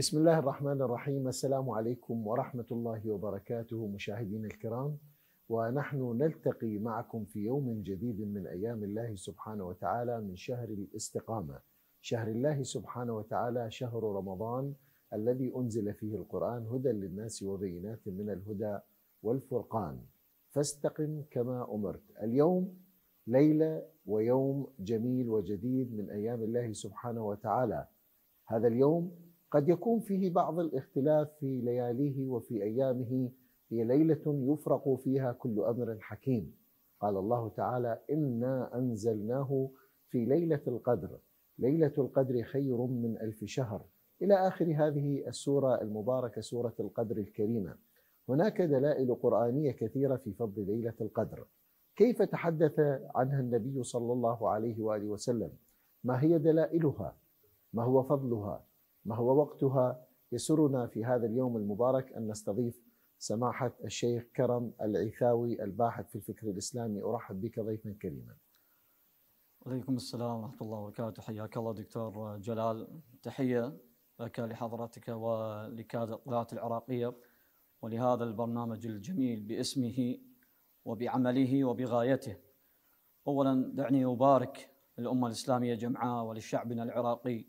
بسم الله الرحمن الرحيم السلام عليكم ورحمة الله وبركاته مشاهدين الكرام ونحن نلتقي معكم في يوم جديد من أيام الله سبحانه وتعالى من شهر الاستقامة شهر الله سبحانه وتعالى شهر رمضان الذي أنزل فيه القرآن هدى للناس وبينات من الهدى والفرقان فاستقم كما أمرت اليوم ليلة ويوم جميل وجديد من أيام الله سبحانه وتعالى هذا اليوم قد يكون فيه بعض الاختلاف في لياليه وفي ايامه هي ليله يفرق فيها كل امر حكيم قال الله تعالى انا انزلناه في ليله القدر ليله القدر خير من الف شهر الى اخر هذه السوره المباركه سوره القدر الكريمه هناك دلائل قرانيه كثيره في فضل ليله القدر كيف تحدث عنها النبي صلى الله عليه واله وسلم ما هي دلائلها ما هو فضلها ما هو وقتها يسرنا في هذا اليوم المبارك أن نستضيف سماحة الشيخ كرم العثاوي الباحث في الفكر الإسلامي أرحب بك ضيفا كريما وعليكم السلام ورحمة الله وبركاته حياك الله دكتور جلال تحية لك لحضرتك ولكاد القضاءات العراقية ولهذا البرنامج الجميل باسمه وبعمله وبغايته أولا دعني أبارك للأمة الإسلامية جمعاء ولشعبنا العراقي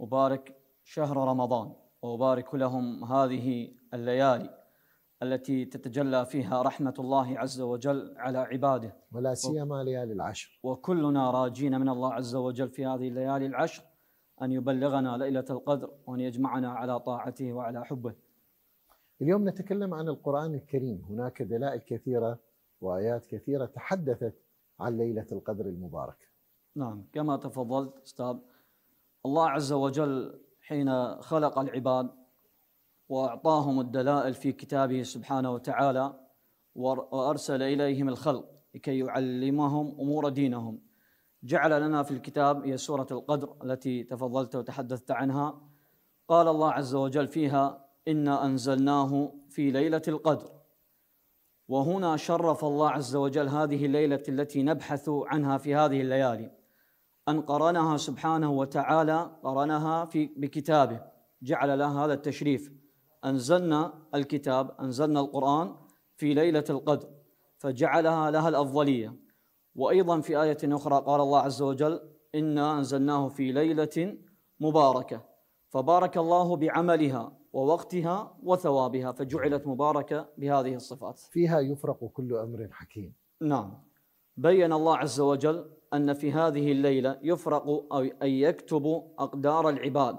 أبارك شهر رمضان وأبارك لهم هذه الليالي التي تتجلى فيها رحمة الله عز وجل على عباده ولا سيما ليالي العشر وكلنا راجين من الله عز وجل في هذه الليالي العشر أن يبلغنا ليلة القدر وأن يجمعنا على طاعته وعلى حبه اليوم نتكلم عن القرآن الكريم هناك دلائل كثيرة وآيات كثيرة تحدثت عن ليلة القدر المباركة نعم كما تفضلت أستاذ الله عز وجل حين خلق العباد واعطاهم الدلائل في كتابه سبحانه وتعالى وارسل اليهم الخلق لكي يعلمهم امور دينهم جعل لنا في الكتاب هي سوره القدر التي تفضلت وتحدثت عنها قال الله عز وجل فيها انا انزلناه في ليله القدر وهنا شرف الله عز وجل هذه الليله التي نبحث عنها في هذه الليالي أن قرنها سبحانه وتعالى قرنها في بكتابه جعل لها هذا التشريف أنزلنا الكتاب أنزلنا القرآن في ليلة القدر فجعلها لها الأفضلية وأيضا في آية أخرى قال الله عز وجل إنا أنزلناه في ليلة مباركة فبارك الله بعملها ووقتها وثوابها فجعلت مباركة بهذه الصفات فيها يفرق كل أمر حكيم نعم بين الله عز وجل أن في هذه الليلة يفرق أو أن يكتب أقدار العباد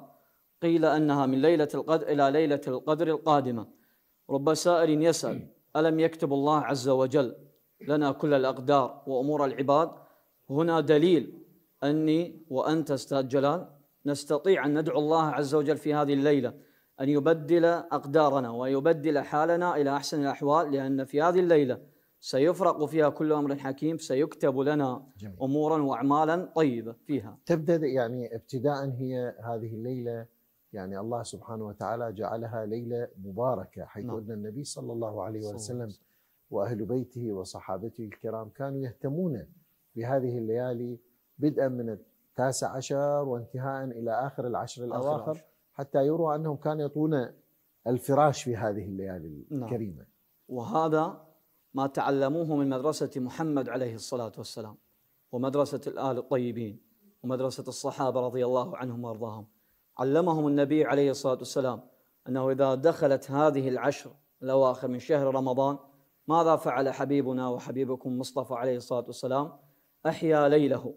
قيل أنها من ليلة القدر إلى ليلة القدر القادمة رب سائل يسأل ألم يكتب الله عز وجل لنا كل الأقدار وأمور العباد هنا دليل أني وأنت أستاذ جلال نستطيع أن ندعو الله عز وجل في هذه الليلة أن يبدل أقدارنا ويبدل حالنا إلى أحسن الأحوال لأن في هذه الليلة سيفرق فيها كل امر حكيم سيكتب لنا جميل. امورا واعمالا طيبه فيها تبدا يعني ابتداء هي هذه الليله يعني الله سبحانه وتعالى جعلها ليله مباركه حيث نعم. ان النبي صلى الله عليه وسلم واهل بيته وصحابته الكرام كانوا يهتمون بهذه الليالي بدءا من التاسع عشر وانتهاء الى اخر العشر الاواخر حتى يروى انهم كانوا يطون الفراش في هذه الليالي نعم. الكريمه نعم. وهذا ما تعلموه من مدرسة محمد عليه الصلاة والسلام ومدرسة الآل الطيبين ومدرسة الصحابة رضي الله عنهم وأرضاهم علمهم النبي عليه الصلاة والسلام أنه إذا دخلت هذه العشر الأواخر من شهر رمضان ماذا فعل حبيبنا وحبيبكم مصطفى عليه الصلاة والسلام أحيا ليله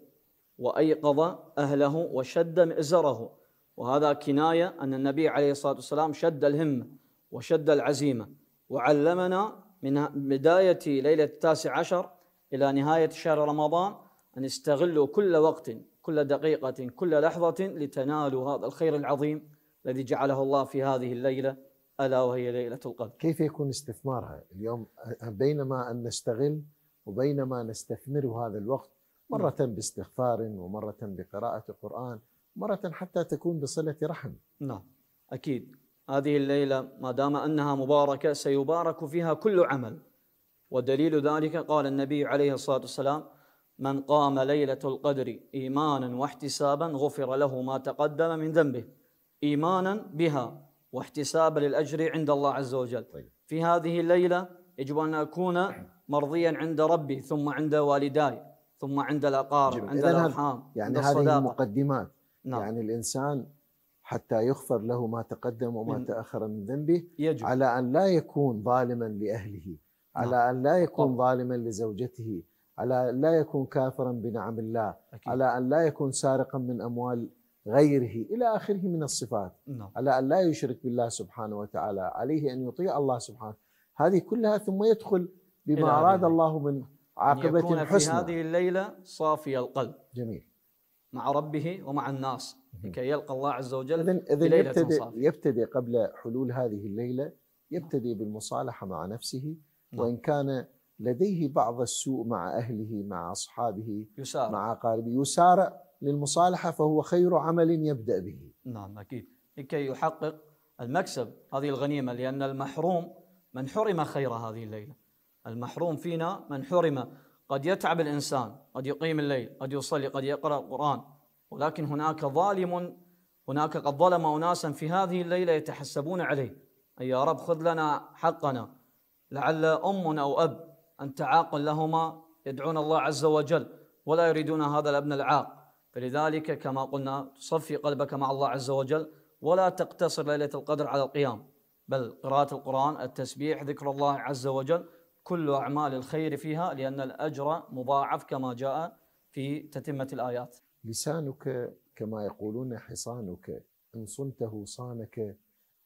وأيقظ أهله وشد مئزره وهذا كناية أن النبي عليه الصلاة والسلام شد الهمة وشد العزيمة وعلمنا من بداية ليلة التاسع عشر إلى نهاية شهر رمضان أن استغلوا كل وقت كل دقيقة كل لحظة لتنالوا هذا الخير العظيم الذي جعله الله في هذه الليلة ألا وهي ليلة القدر كيف يكون استثمارها اليوم بينما أن نستغل وبينما نستثمر هذا الوقت مرة نعم. باستغفار ومرة بقراءة القرآن مرة حتى تكون بصلة رحم نعم أكيد هذه الليلة ما دام أنها مباركة سيبارك فيها كل عمل ودليل ذلك قال النبي عليه الصلاة والسلام من قام ليلة القدر إيمانا واحتسابا غفر له ما تقدم من ذنبه إيمانا بها واحتسابا للأجر عند الله عز وجل طيب. في هذه الليلة يجب أن أكون مرضيا عند ربي ثم عند والداي ثم عند الأقارب عند الأرحام يعني عند هذه المقدمات نعم. يعني الإنسان حتى يغفر له ما تقدم وما تأخر من ذنبه يجب. على أن لا يكون ظالما لأهله على نعم. أن لا يكون ظالما لزوجته على أن لا يكون كافرا بنعم الله أكيد. على أن لا يكون سارقا من أموال غيره إلى آخره من الصفات نعم. على أن لا يشرك بالله سبحانه وتعالى عليه أن يطيع الله سبحانه هذه كلها ثم يدخل بما أراد الله من عاقبة في هذه الليلة صافي القلب جميل مع ربه ومع الناس لكي يلقى الله عز وجل إذن إذن ليلة يبتدي, يبتدي قبل حلول هذه الليلة يبتدي بالمصالحة مع نفسه نعم. وإن كان لديه بعض السوء مع أهله مع أصحابه يسارع. مع أقاربه يسارع للمصالحة فهو خير عمل يبدأ به نعم أكيد لكي يحقق المكسب هذه الغنيمة لأن المحروم من حرم خير هذه الليلة المحروم فينا من حرم قد يتعب الإنسان قد يقيم الليل قد يصلي قد يقرأ القرآن ولكن هناك ظالم هناك قد ظلم أناسا في هذه الليلة يتحسبون عليه أي يا رب خذ لنا حقنا لعل أم أو أب أن تعاق لهما يدعون الله عز وجل ولا يريدون هذا الابن العاق فلذلك كما قلنا صفي قلبك مع الله عز وجل ولا تقتصر ليلة القدر على القيام بل قراءة القرآن التسبيح ذكر الله عز وجل كل أعمال الخير فيها لأن الأجر مضاعف كما جاء في تتمة الآيات لسانك كما يقولون حصانك إن صنته صانك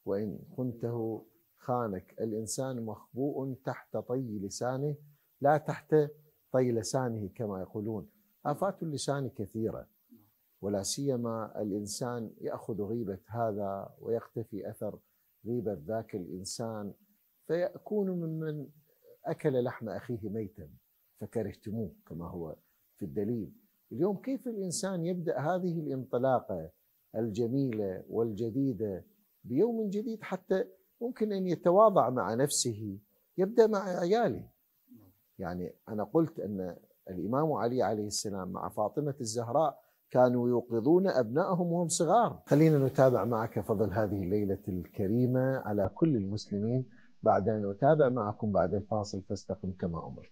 وإن خنته خانك الإنسان مخبوء تحت طي لسانه لا تحت طي لسانه كما يقولون آفات اللسان كثيرة ولا سيما الإنسان يأخذ غيبة هذا ويختفي أثر غيبة ذاك الإنسان فيكون ممن أكل لحم أخيه ميتا فكرهتموه كما هو في الدليل اليوم كيف الإنسان يبدأ هذه الانطلاقة الجميلة والجديدة بيوم جديد حتى ممكن أن يتواضع مع نفسه يبدأ مع عياله يعني أنا قلت أن الإمام علي عليه السلام مع فاطمة الزهراء كانوا يوقظون أبنائهم وهم صغار خلينا نتابع معك فضل هذه الليلة الكريمة على كل المسلمين بعد أن أتابع معكم بعد الفاصل فاستقم كما أمرت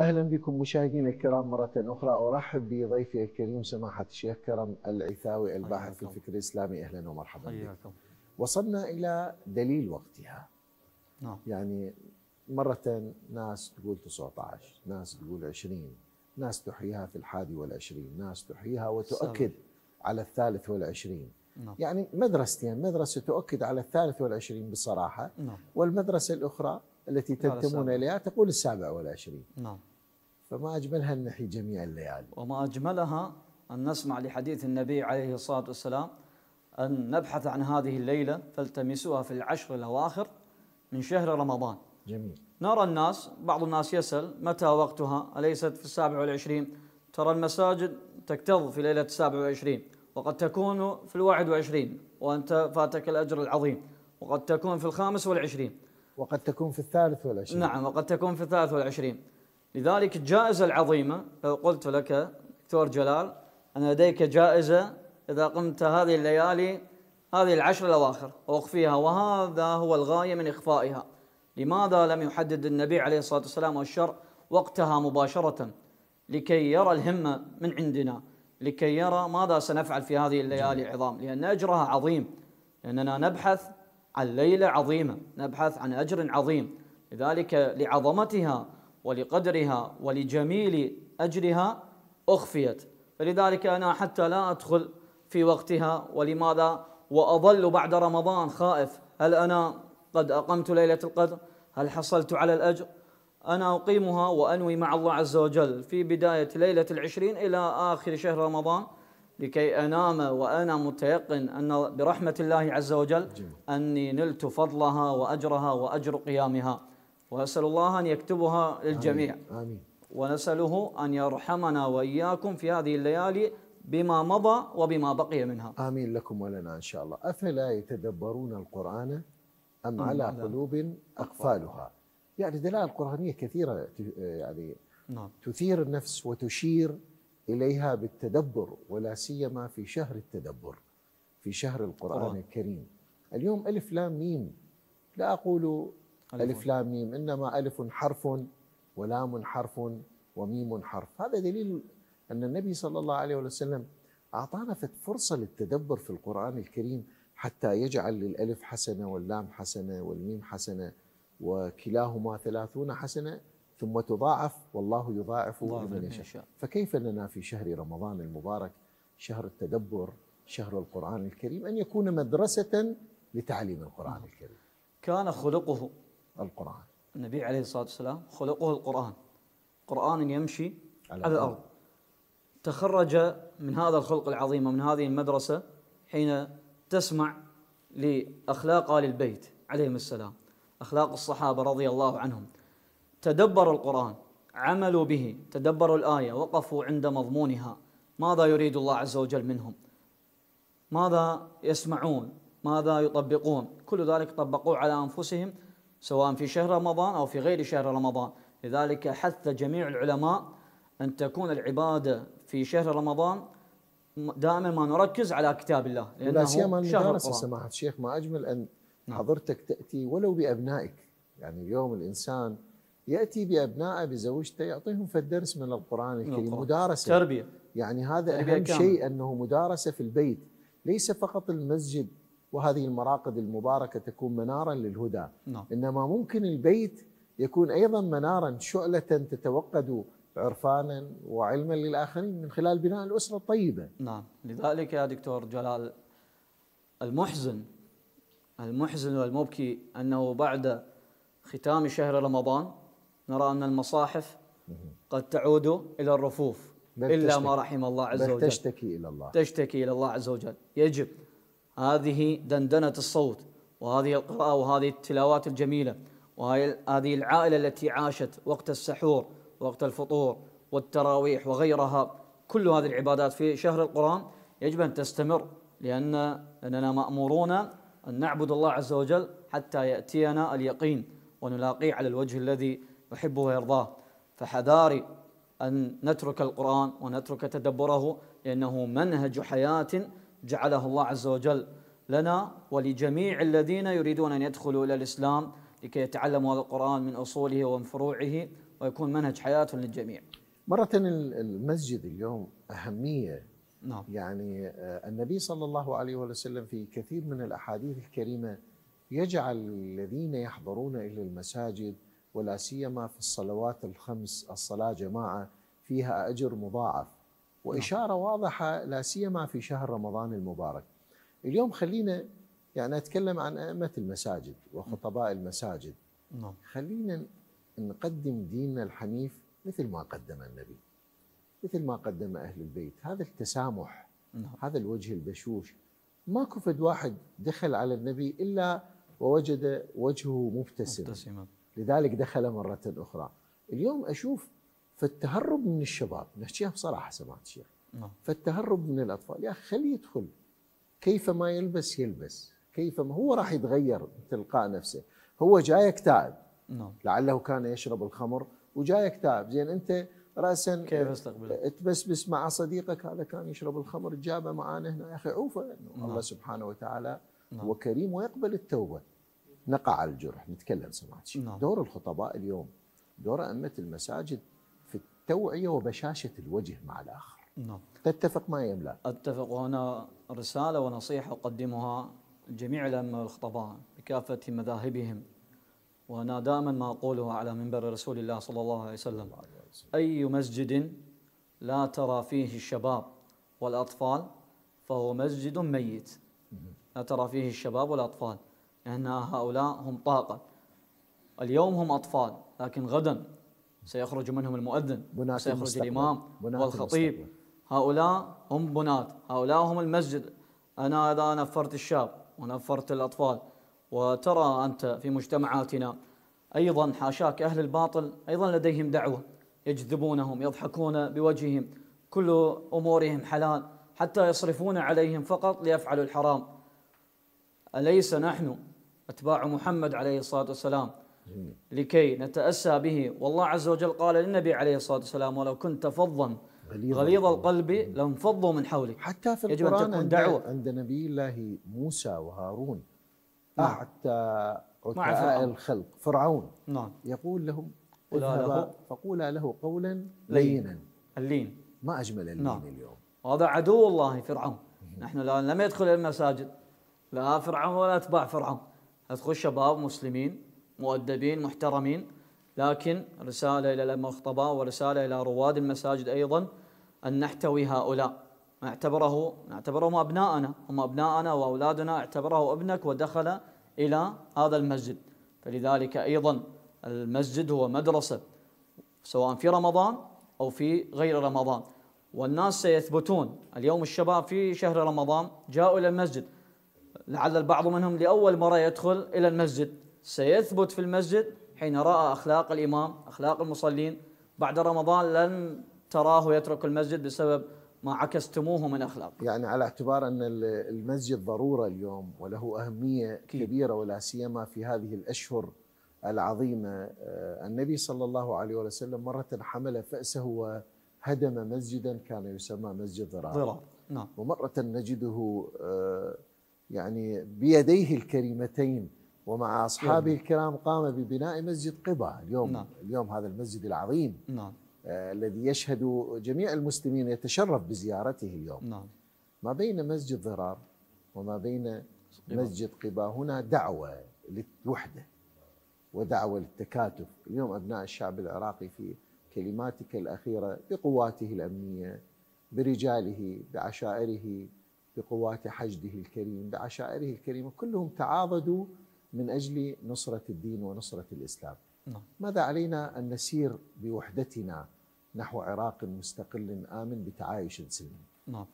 اهلا بكم مشاهدينا الكرام مره اخرى ارحب بضيفي الكريم سماحه الشيخ كرم العثاوي الباحث في الفكر الاسلامي اهلا ومرحبا حياكم وصلنا الى دليل وقتها نعم يعني مرة ناس تقول 19 ناس تقول 20 ناس تحييها في الحادي والعشرين ناس تحييها وتؤكد على الثالث والعشرين نعم. يعني مدرستين مدرسة تؤكد على الثالث والعشرين بصراحة نعم. والمدرسة الأخرى التي تنتمون إليها تقول السابع والعشرين نعم. فما أجملها ان نحيي جميع الليالي وما أجملها أن نسمع لحديث النبي عليه الصلاة والسلام أن نبحث عن هذه الليلة فالتمسوها في العشر الأواخر من شهر رمضان جميل نرى الناس بعض الناس يسأل متى وقتها أليست في السابع والعشرين ترى المساجد تكتظ في ليلة السابع والعشرين وقد تكون في الواحد وعشرين وأنت فاتك الأجر العظيم وقد تكون في الخامس والعشرين وقد تكون في الثالث والعشرين نعم وقد تكون في الثالث والعشرين لذلك الجائزة العظيمة لو قلت لك دكتور جلال أن لديك جائزة إذا قمت هذه الليالي هذه العشر الأواخر وأخفيها وهذا هو الغاية من إخفائها لماذا لم يحدد النبي عليه الصلاة والسلام والشر وقتها مباشرة لكي يرى الهمة من عندنا لكي يرى ماذا سنفعل في هذه الليالي عظام لأن أجرها عظيم لأننا نبحث عن ليلة عظيمة نبحث عن أجر عظيم لذلك لعظمتها ولقدرها ولجميل أجرها أخفيت فلذلك أنا حتى لا أدخل في وقتها ولماذا وأظل بعد رمضان خائف هل أنا قد أقمت ليلة القدر هل حصلت على الأجر أنا أقيمها وأنوي مع الله عز وجل في بداية ليلة العشرين إلى آخر شهر رمضان لكي أنام وأنا متيقن أن برحمة الله عز وجل أني نلت فضلها وأجرها وأجر قيامها وأسأل الله أن يكتبها للجميع آمين. آمين. ونسأله أن يرحمنا وإياكم في هذه الليالي بما مضى وبما بقي منها آمين لكم ولنا إن شاء الله أفلا يتدبرون القرآن أم على قلوب أقفالها يعني دلائل قرآنية كثيرة يعني نعم. تثير النفس وتشير إليها بالتدبر ولا سيما في شهر التدبر في شهر القرآن الكريم اليوم ألف لام ميم لا أقول ألف, ألف لام ميم إنما ألف حرف ولام حرف وميم حرف هذا دليل أن النبي صلى الله عليه وسلم أعطانا فرصة للتدبر في القرآن الكريم حتى يجعل للألف حسنة واللام حسنة والميم حسنة وكلاهما ثلاثون حسنة ثم تضاعف والله يضاعف لمن يشاء فكيف لنا في شهر رمضان المبارك شهر التدبر شهر القرآن الكريم أن يكون مدرسة لتعليم القرآن نعم. الكريم كان خلقه القرآن النبي عليه الصلاة والسلام خلقه القرآن قرآن يمشي على, على الأرض تخرج من هذا الخلق العظيم ومن هذه المدرسة حين تسمع لأخلاق آل البيت عليهم السلام أخلاق الصحابة رضي الله عنهم تدبروا القرآن عملوا به تدبروا الآية وقفوا عند مضمونها ماذا يريد الله عز وجل منهم ماذا يسمعون ماذا يطبقون كل ذلك طبقوه على أنفسهم سواء في شهر رمضان أو في غير شهر رمضان لذلك حث جميع العلماء أن تكون العبادة في شهر رمضان دائما ما نركز على كتاب الله لأنه لا سيما شهر القرآن سماحة الشيخ ما أجمل أن نعم. حضرتك تأتي ولو بأبنائك يعني اليوم الإنسان يأتي بأبنائه بزوجته يعطيهم فالدرس من القرآن الكريم مدارسة تربية يعني هذا تربية أهم كامل. شيء أنه مدارسة في البيت ليس فقط المسجد وهذه المراقد المباركة تكون منارا للهدى نعم. إنما ممكن البيت يكون أيضا منارا شعلة تتوقد عرفانا وعلما للآخرين من خلال بناء الأسرة الطيبة نعم لذلك يا دكتور جلال المحزن المحزن والمبكي أنه بعد ختام شهر رمضان نرى أن المصاحف قد تعود إلى الرفوف إلا ما رحم الله عز وجل تشتكي إلى الله تشتكي إلى الله عز وجل يجب هذه دندنة الصوت وهذه القراءة وهذه التلاوات الجميلة وهذه العائلة التي عاشت وقت السحور وقت الفطور والتراويح وغيرها كل هذه العبادات في شهر القرآن يجب أن تستمر لأن أننا مأمورون أن نعبد الله عز وجل حتى يأتينا اليقين ونلاقيه على الوجه الذي يحبه ويرضاه فحذاري أن نترك القرآن ونترك تدبره لأنه منهج حياة جعله الله عز وجل لنا ولجميع الذين يريدون أن يدخلوا إلى الإسلام لكي يتعلموا هذا القرآن من أصوله ومن فروعه ويكون منهج حياة للجميع مرة المسجد اليوم أهمية نعم. يعني آه، النبي صلى الله عليه وسلم في كثير من الأحاديث الكريمة يجعل الذين يحضرون إلى المساجد ولا سيما في الصلوات الخمس الصلاة جماعة فيها أجر مضاعف نعم. وإشارة نعم. واضحة لا سيما في شهر رمضان المبارك اليوم خلينا يعني أتكلم عن أئمة المساجد وخطباء نعم. المساجد نعم. خلينا نقدم ديننا الحنيف مثل ما قدم النبي مثل ما قدم أهل البيت هذا التسامح نعم. هذا الوجه البشوش ما كفد واحد دخل على النبي إلا ووجد وجهه مبتسم مبتسما لذلك دخل مرة أخرى اليوم أشوف فالتهرب من الشباب نحكيها بصراحة سمعت شيخ نعم. فالتهرب من الأطفال يا أخي خليه يدخل كيف ما يلبس يلبس كيف ما هو راح يتغير تلقاء نفسه هو جاي يكتئب نعم. لعله كان يشرب الخمر وجاي يكتئب زين أنت راسا كيف استقبله؟ آه، تبسبس مع صديقك هذا كان يشرب الخمر جابه معانا هنا يا اخي عوفه انه نعم. الله سبحانه وتعالى نعم. هو كريم ويقبل التوبه نقع الجرح نتكلم سمعت نعم. دور الخطباء اليوم دور ائمه المساجد في التوعيه وبشاشه الوجه مع الاخر نعم تتفق معي ام لا؟ اتفق وهنا رساله ونصيحه اقدمها جميع الائمه والخطباء بكافه مذاهبهم وانا دائما ما اقوله على منبر رسول الله صلى الله عليه وسلم الله أي مسجد لا ترى فيه الشباب والأطفال فهو مسجد ميت لا ترى فيه الشباب والأطفال لأن هؤلاء هم طاقة اليوم هم أطفال لكن غدا سيخرج منهم المؤذن سيخرج الإمام والخطيب المستقبل. هؤلاء هم بنات هؤلاء هم المسجد أنا إذا نفرت الشاب ونفرت الأطفال وترى أنت في مجتمعاتنا أيضا حاشاك أهل الباطل أيضا لديهم دعوة يجذبونهم يضحكون بوجههم كل امورهم حلال حتى يصرفون عليهم فقط ليفعلوا الحرام اليس نحن اتباع محمد عليه الصلاه والسلام لكي نتاسى به والله عز وجل قال للنبي عليه الصلاه والسلام ولو كنت فظا غليظ القلب لانفضوا من حولك حتى في يجب القرآن أن تكون دعوة عند نبي الله موسى وهارون أعتى نعم. عتاء الخلق فرعون نعم. يقول لهم اذهب له فقولا له قولا لينا اللين ما أجمل اللين نعم. اليوم هذا عدو الله فرعون نحن الآن لم يدخل المساجد لا فرعون ولا أتباع فرعون أدخل شباب مسلمين مؤدبين محترمين لكن رسالة إلى المخطباء ورسالة إلى رواد المساجد أيضا أن نحتوي هؤلاء نعتبره نعتبرهم أبناءنا هم أبناءنا وأولادنا اعتبره ابنك ودخل إلى هذا المسجد فلذلك أيضا المسجد هو مدرسة سواء في رمضان أو في غير رمضان والناس سيثبتون اليوم الشباب في شهر رمضان جاءوا إلى المسجد لعل البعض منهم لأول مرة يدخل إلى المسجد سيثبت في المسجد حين رأى أخلاق الإمام أخلاق المصلين بعد رمضان لن تراه يترك المسجد بسبب ما عكستموه من أخلاق يعني على اعتبار أن المسجد ضرورة اليوم وله أهمية كبيرة ولا سيما في هذه الأشهر العظيمة آه، النبي صلى الله عليه وسلم مرة حمل فأسه وهدم مسجدا كان يسمى مسجد ضرار ضرار نعم ومرة نجده آه، يعني بيديه الكريمتين ومع أصحابه الكرام قام ببناء مسجد قباء اليوم نعم. اليوم هذا المسجد العظيم نعم. آه، الذي يشهد جميع المسلمين يتشرف بزيارته اليوم نعم. ما بين مسجد ضرار وما بين مسجد قباء هنا دعوة للوحدة ودعوة للتكاتف اليوم أبناء الشعب العراقي في كلماتك الأخيرة بقواته الأمنية برجاله بعشائره بقوات حشده الكريم بعشائره الكريمة كلهم تعاضدوا من أجل نصرة الدين ونصرة الإسلام نعم. ماذا علينا أن نسير بوحدتنا نحو عراق مستقل آمن بتعايش سلمي نعم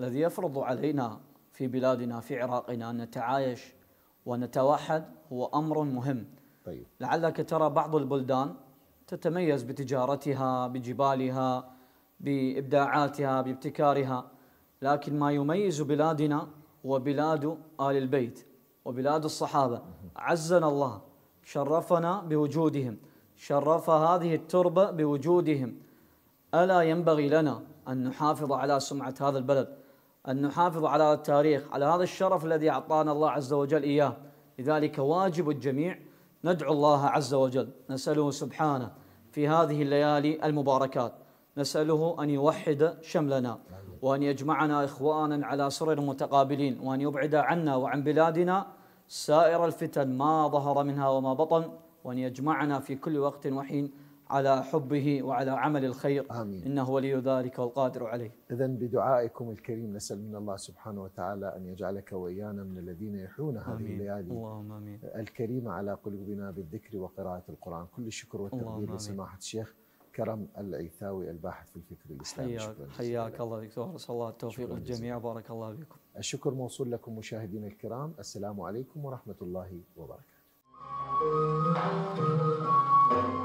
الذي يفرض علينا في بلادنا في عراقنا أن نتعايش ونتوحد هو أمر مهم طيب لعلك ترى بعض البلدان تتميز بتجارتها بجبالها بإبداعاتها بابتكارها لكن ما يميز بلادنا وبلاد آل البيت وبلاد الصحابة عزنا الله شرفنا بوجودهم شرف هذه التربة بوجودهم ألا ينبغي لنا أن نحافظ على سمعة هذا البلد أن نحافظ على التاريخ على هذا الشرف الذي أعطانا الله عز وجل إياه لذلك واجب الجميع ندعو الله عز وجل نسأله سبحانه في هذه الليالي المباركات نسأله أن يوحد شملنا وأن يجمعنا إخوانا على سرر متقابلين وأن يبعد عنا وعن بلادنا سائر الفتن ما ظهر منها وما بطن وأن يجمعنا في كل وقت وحين على حبه وعلى عمل الخير آمين إنه ولي ذلك والقادر عليه إذا بدعائكم الكريم نسأل من الله سبحانه وتعالى أن يجعلك وإيانا من الذين يحيون هذه آمين. الليالي آمين الكريمة على قلوبنا بالذكر وقراءة القرآن كل الشكر والتقدير لسماحة الشيخ كرم العيثاوي الباحث في الفكر الإسلامي حياك, حياك الله دكتور صلى الله التوفيق للجميع بارك الله بكم الشكر موصول لكم مشاهدينا الكرام السلام عليكم ورحمة الله وبركاته